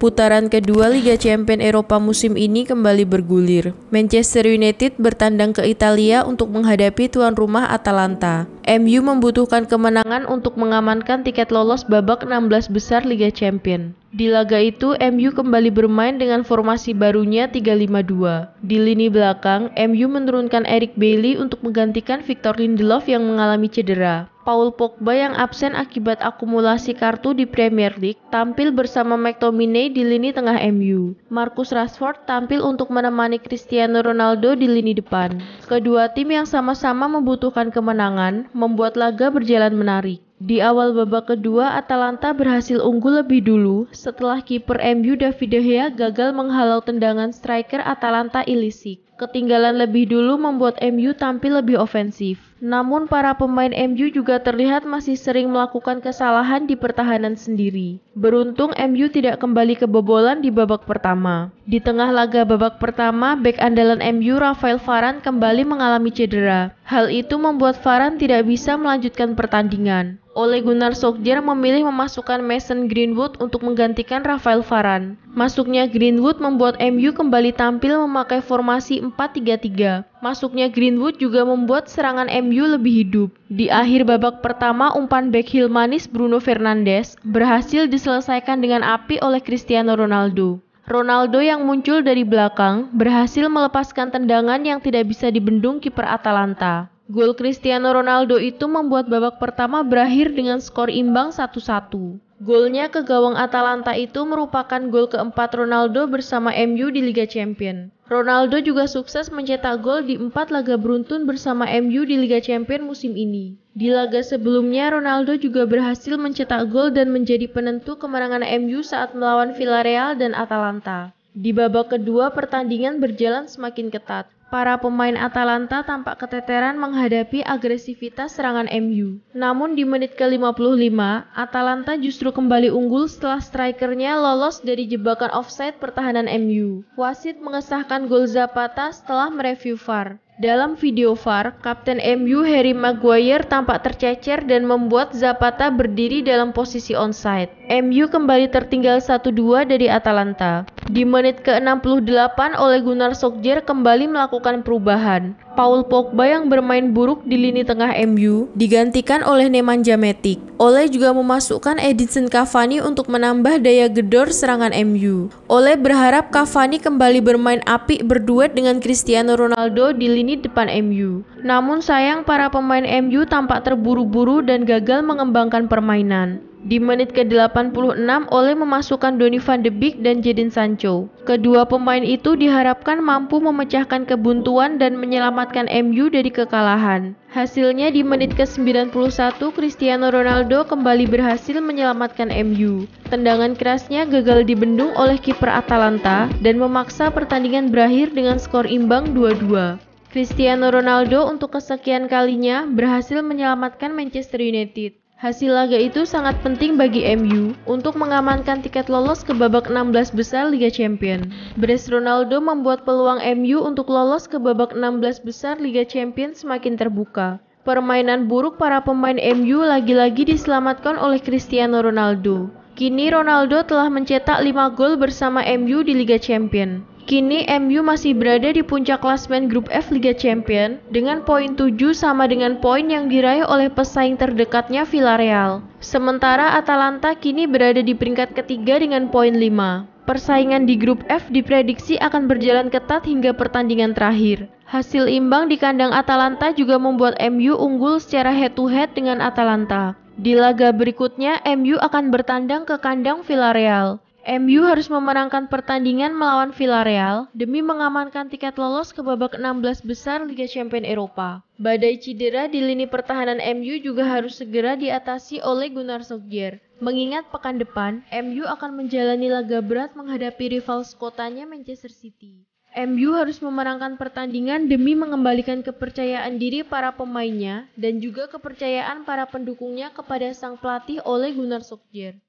Putaran kedua Liga Champions Eropa musim ini kembali bergulir. Manchester United bertandang ke Italia untuk menghadapi tuan rumah Atalanta. MU membutuhkan kemenangan untuk mengamankan tiket lolos babak 16 besar Liga Champions. Di laga itu, MU kembali bermain dengan formasi barunya 3-5-2. Di lini belakang, MU menurunkan Eric Bailey untuk menggantikan Victor Lindelof yang mengalami cedera. Paul Pogba yang absen akibat akumulasi kartu di Premier League tampil bersama McTominay di lini tengah MU. Marcus Rashford tampil untuk menemani Cristiano Ronaldo di lini depan. Kedua tim yang sama-sama membutuhkan kemenangan membuat laga berjalan menarik. Di awal babak kedua, Atalanta berhasil unggul lebih dulu setelah kiper MU David De Gea gagal menghalau tendangan striker Atalanta Ilisic. Ketinggalan lebih dulu membuat MU tampil lebih ofensif. Namun para pemain MU juga terlihat masih sering melakukan kesalahan di pertahanan sendiri. Beruntung MU tidak kembali kebobolan di babak pertama. Di tengah laga babak pertama, bek andalan MU Rafael Varane kembali mengalami cedera. Hal itu membuat Varane tidak bisa melanjutkan pertandingan. Oleh Gunnar Solskjaer memilih memasukkan Mason Greenwood untuk menggantikan Rafael Varane. Masuknya Greenwood membuat MU kembali tampil memakai formasi 4-3-3. Masuknya Greenwood juga membuat serangan MU lebih hidup. Di akhir babak pertama, umpan back heel manis Bruno Fernandes berhasil diselesaikan dengan api oleh Cristiano Ronaldo. Ronaldo yang muncul dari belakang berhasil melepaskan tendangan yang tidak bisa dibendung kiper Atalanta. Gol Cristiano Ronaldo itu membuat babak pertama berakhir dengan skor imbang 1-1. Golnya ke gawang Atalanta itu merupakan gol keempat Ronaldo bersama MU di Liga Champions. Ronaldo juga sukses mencetak gol di empat laga beruntun bersama MU di Liga Champions musim ini. Di laga sebelumnya, Ronaldo juga berhasil mencetak gol dan menjadi penentu kemenangan MU saat melawan Villarreal dan Atalanta. Di babak kedua, pertandingan berjalan semakin ketat. Para pemain Atalanta tampak keteteran menghadapi agresivitas serangan MU. Namun di menit ke-55, Atalanta justru kembali unggul setelah strikernya lolos dari jebakan offside pertahanan MU. Wasit mengesahkan gol Zapata setelah mereview VAR. Dalam video VAR, Kapten MU Harry Maguire tampak tercecer dan membuat Zapata berdiri dalam posisi onside. MU kembali tertinggal 1-2 dari Atalanta. Di menit ke-68 oleh Gunnar Sokjer kembali melakukan perubahan. Paul Pogba yang bermain buruk di lini tengah MU digantikan oleh Nemanja Matic. Oleh juga memasukkan Edinson Cavani untuk menambah daya gedor serangan MU. Oleh berharap Cavani kembali bermain api berduet dengan Cristiano Ronaldo di lini depan MU. Namun sayang para pemain MU tampak terburu-buru dan gagal mengembangkan permainan di menit ke-86 oleh memasukkan Donny van de Beek dan Jadon Sancho. Kedua pemain itu diharapkan mampu memecahkan kebuntuan dan menyelamatkan MU dari kekalahan. Hasilnya di menit ke-91 Cristiano Ronaldo kembali berhasil menyelamatkan MU. Tendangan kerasnya gagal dibendung oleh kiper Atalanta dan memaksa pertandingan berakhir dengan skor imbang 2-2. Cristiano Ronaldo untuk kesekian kalinya berhasil menyelamatkan Manchester United. Hasil laga itu sangat penting bagi MU untuk mengamankan tiket lolos ke babak 16 besar Liga Champions. Bres Ronaldo membuat peluang MU untuk lolos ke babak 16 besar Liga Champions semakin terbuka. Permainan buruk para pemain MU lagi-lagi diselamatkan oleh Cristiano Ronaldo. Kini Ronaldo telah mencetak 5 gol bersama MU di Liga Champions. Kini MU masih berada di puncak klasmen grup F Liga Champions dengan poin 7 sama dengan poin yang diraih oleh pesaing terdekatnya Villarreal. Sementara Atalanta kini berada di peringkat ketiga dengan poin 5. Persaingan di grup F diprediksi akan berjalan ketat hingga pertandingan terakhir. Hasil imbang di kandang Atalanta juga membuat MU unggul secara head to head dengan Atalanta. Di laga berikutnya, MU akan bertandang ke kandang Villarreal. MU harus memenangkan pertandingan melawan Villarreal demi mengamankan tiket lolos ke babak 16 besar Liga Champions Eropa. Badai cedera di lini pertahanan MU juga harus segera diatasi oleh Gunnar Solskjaer. Mengingat pekan depan, MU akan menjalani laga berat menghadapi rival sekotanya Manchester City. MU harus memenangkan pertandingan demi mengembalikan kepercayaan diri para pemainnya dan juga kepercayaan para pendukungnya kepada sang pelatih oleh Gunnar Solskjaer.